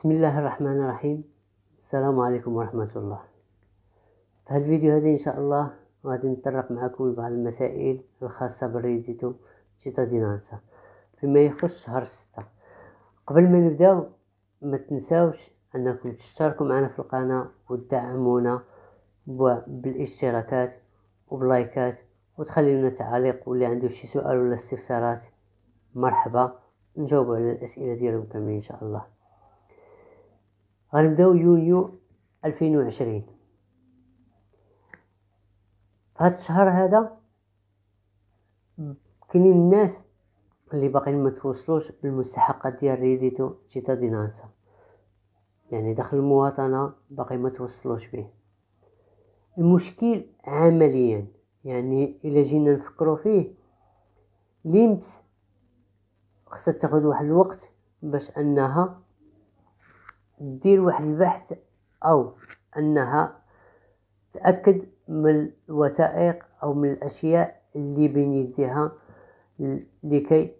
بسم الله الرحمن الرحيم السلام عليكم ورحمة الله في هذا الفيديو هذا إن شاء الله غادي نتطرق معكم لبعض المسائل الخاصة بالريديتو تشيتا دينانسا فيما يخص شهر ستة قبل ما نبداو ما تنساوش أنكم تشتركوا معنا في القناة وتدعمونا بالاشتراكات وباللايكات وتخلي لنا تعليق واللي عنده شي سؤال ولا استفسارات مرحبا نجاوب على الأسئلة ديالهم كاملين إن شاء الله غنبداو يونيو ألفين وعشرين فهاد الشهر هذا كاينين الناس اللي باقيين ما توصلوش بالمستحقات ديال ريديتو دينانسا يعني داخل المواطنة باقي ما توصلوش به المشكل عمليا يعني الا جينا نفكرو فيه ليمبس خصها تاخد واحد الوقت باش انها دير واحد البحث او انها تأكد من الوثائق او من الاشياء اللي بين يديها لكي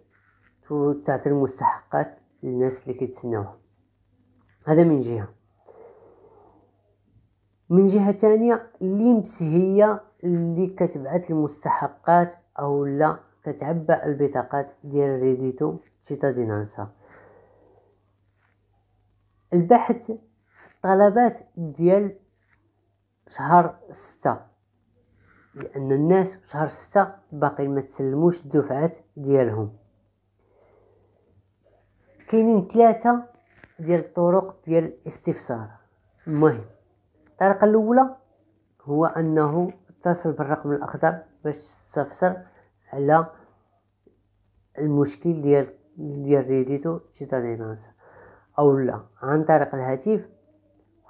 تعطي المستحقات للناس اللي كيتسناوها هذا من جهه من جهه ثانيه الليمبس هي اللي كتبعث المستحقات او لا كتعبى البطاقات ديال ريديتو تشيتا دينانسا البحث في الطلبات ديال شهر ستة لأن الناس في شهر ستة باقي ما تسلموش الدفعات ديالهم كاينين ثلاثة ديال الطرق ديال الاستفسار المهم الطريقة الأولى هو أنه اتصل بالرقم الأخضر باش تستفسر على المشكل ديال ديال ريديتو تشيتا دينانسر أو لا عن طريق الهاتف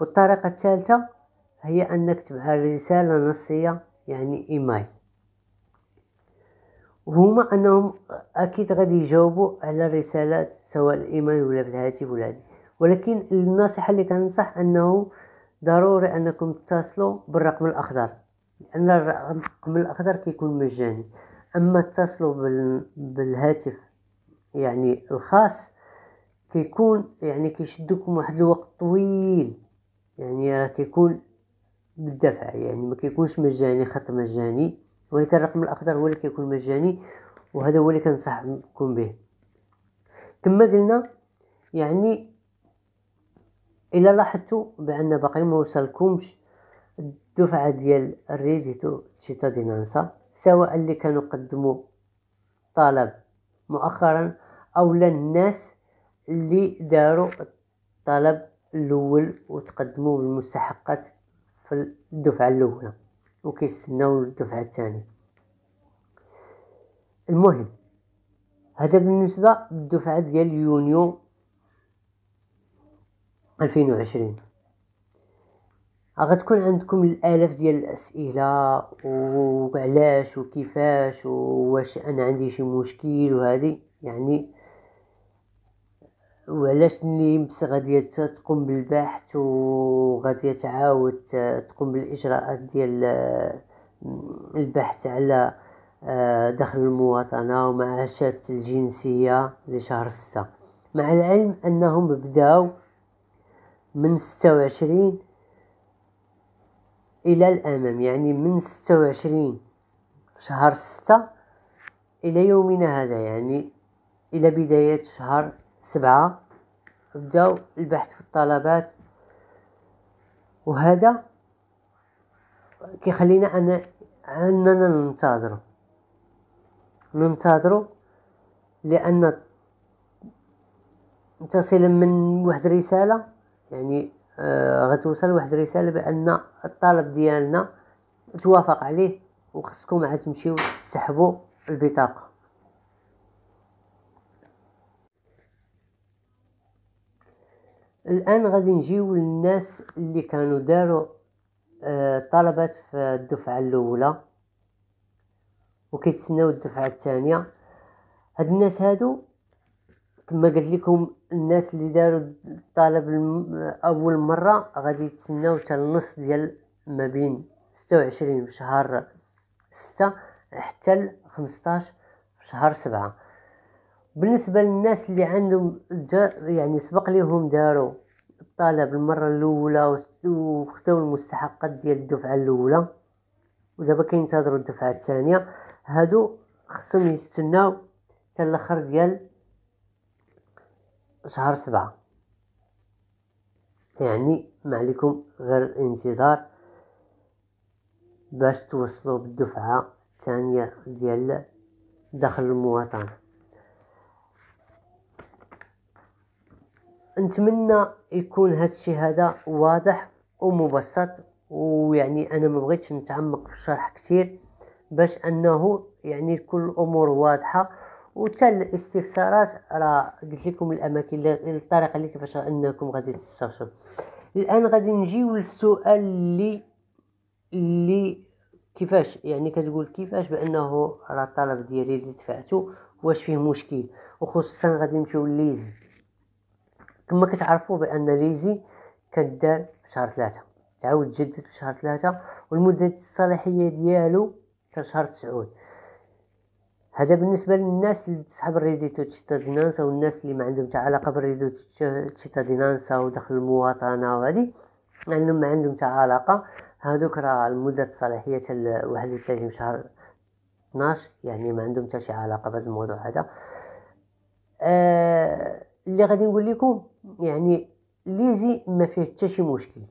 والطريقة الثالثة هي أنك تبعث رسالة نصية يعني إيميل هما أنهم أكيد غادي يجاوبوا على الرسالات سواء الإيميل ولا بالهاتف ولا هذه ولكن النصيحة اللي كننصح أنه ضروري أنكم تتصلوا بالرقم الأخضر لأن الرقم الأخضر كيكون مجاني أما تتصلوا بالهاتف يعني الخاص كيكون يعني كيشدكم واحد الوقت طويل يعني راه كيكون بالدفع يعني ما كيكونش مجاني خط مجاني ولكن الرقم الاخضر هو اللي كيكون مجاني وهذا هو اللي كنصحكم به كما قلنا يعني الا لاحظتوا بان باقي ما وصلكمش الدفعه ديال الريديتو دينانسا سواء اللي كانوا قدموا طلب مؤخرا او الناس اللي داروا الطلب الاول وتقدموا بالمستحقات في الدفعه الاولى وكيستناو الدفعه الثانيه المهم هذا بالنسبه للدفعه ديال يونيو 2020 غتكون عندكم الالاف ديال الاسئله وعلاش وكيفاش وواش انا عندي شي مشكل وهذه يعني وعلاش النيمس غادي تقوم بالبحث وغادي تعاود آه، تقوم بالاجراءات ديال آه، البحث على آه، دخل المواطنة ومعاشات الجنسية لشهر ستة مع العلم انهم بداو من ستة وعشرين الى الامام يعني من ستة وعشرين شهر ستة الى يومنا هذا يعني الى بداية شهر سبعة بداو البحث في الطلبات وهذا كيخلينا أن أننا ننتظر ننتظر لأن تصل من واحد الرسالة يعني آه غتوصل واحد الرسالة بأن الطلب ديالنا توافق عليه وخصكم عاد تمشيو تسحبوا البطاقة الان غادي نجيو للناس اللي كانوا داروا آه، طلبات في الدفعة الاولى وكيتسناو الدفعة الثانية هاد الناس هادو كما قلت لكم الناس اللي داروا الطلب اول مرة غادي يتسناو حتى النص ديال ما بين 26 في شهر ستة حتى خمسطاش في شهر سبعة بالنسبه للناس اللي عندهم يعني سبق ليهم داروا الطالب المره الاولى وخداو المستحقات ديال الدفعه الاولى ودابا كينتظروا الدفعه الثانيه هادو خصهم يستناو حتى الاخر ديال شهر سبعة يعني ما عليكم غير الانتظار باش توصلوا بالدفعه الثانيه ديال دخل المواطنه نتمنى يكون هذا الشيء هذا واضح ومبسط ويعني انا ما بغيتش نتعمق في الشرح كثير باش انه يعني تكون الامور واضحه وتا الاستفسارات راه قلت لكم الاماكن اللي الطريقه اللي كيفاش انكم غادي تستفسروا الان غادي نجيو للسؤال اللي اللي كيفاش يعني كتقول كيفاش بانه راه الطلب ديالي اللي دفعته واش فيه مشكل وخصوصا غادي نمشيو لليزم كما كتعرفوا بان ليزي كدار في شهر ثلاثة تعاود تجدد في شهر ثلاثة والمدة الصلاحية ديالو حتى شهر تسعود هذا بالنسبة للناس اللي تسحب الريديتو دينانسا والناس اللي ما عندهم حتى علاقة بالريديتو دينانسا ودخل المواطنة وهذه عندهم يعني ما عندهم حتى علاقة هادوك راه المدة الصلاحية تال واحد وثلاثين شهر 12 يعني ما عندهم حتى شي علاقة بهذا الموضوع هذا آه اللي غادي نقول لكم يعني ليزي ما فيه حتى شي مشكل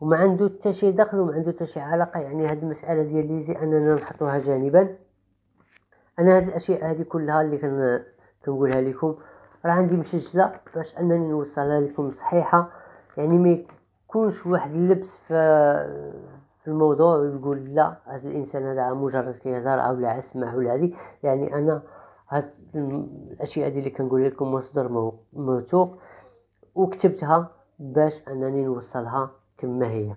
وما عنده حتى شي دخل وما عنده حتى شي علاقه يعني هاد المساله ديال ليزي اننا نحطوها جانبا انا هاد الاشياء هادي كلها اللي كن كنقولها لكم راه عندي مسجله باش انني نوصلها لكم صحيحه يعني ما يكونش واحد اللبس في في الموضوع تقول لا هذا الانسان هذا مجرد كيهضر او لا اسمع ولا هذه يعني انا هاد الاشياء دي اللي كنقول لكم مصدر موثوق وكتبتها باش انني نوصلها كما هي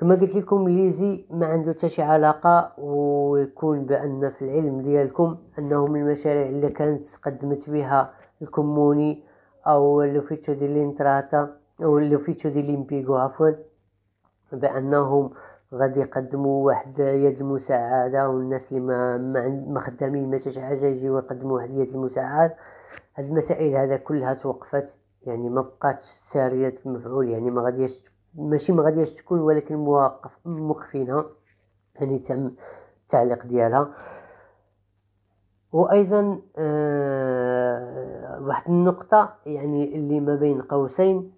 كما قلت لكم ليزي ما عنده حتى شي علاقه ويكون بان في العلم ديالكم انه من المشاريع اللي كانت قدمت بها الكموني او لوفيتشو دي لينتراتا او لوفيتشو دي ليمبيغو عفوا بانهم غادي يقدموا واحد يد المساعده والناس اللي ما ما خدامين ما حتى حاجه يجيو يقدموا واحد يد المساعده هاد المسائل هذا كلها توقفت يعني ما بقاتش ساريه المفعول يعني ما غاديش ماشي ما غاديش تكون ولكن مواقف موقفينها يعني تم التعليق ديالها وايضا آه واحد النقطه يعني اللي ما بين قوسين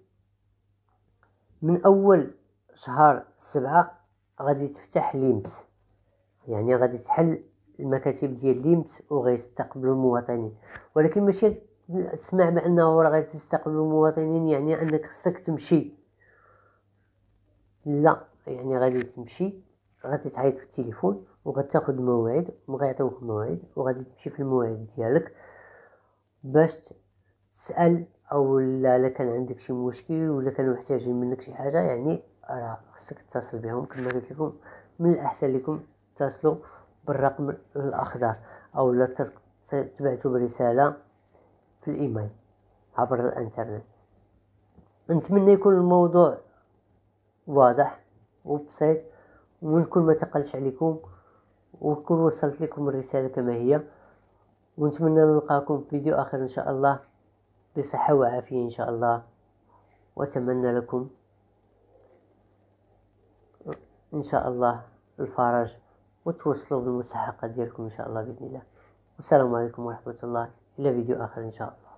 من اول شهر سبعة غادي تفتح ليمبس يعني غادي تحل المكاتب ديال ليمبس وغيستقبلوا المواطنين ولكن ماشي تسمع بانه راه غادي تستقبلوا المواطنين يعني انك خصك تمشي لا يعني غادي تمشي غادي تعيط في التليفون وغتاخد موعد وغيعطيوك موعد وغادي تمشي في الموعد ديالك باش تسال او لا كان عندك شي مشكل ولا كانوا محتاجين منك شي حاجه يعني راه خصك تتصل بهم كما قلت لكم من الاحسن لكم اتصلوا بالرقم الاخضر او لا تبعثوا برساله في الايميل عبر الانترنت نتمنى يكون الموضوع واضح وبسيط ونكون ما تقلش عليكم ونكون وصلت لكم الرساله كما هي ونتمنى نلقاكم في فيديو اخر ان شاء الله بصحه وعافيه ان شاء الله واتمنى لكم ان شاء الله الفرج وتوصلوا بالمستحقات ديالكم ان شاء الله باذن الله والسلام عليكم ورحمه الله الى فيديو اخر ان شاء الله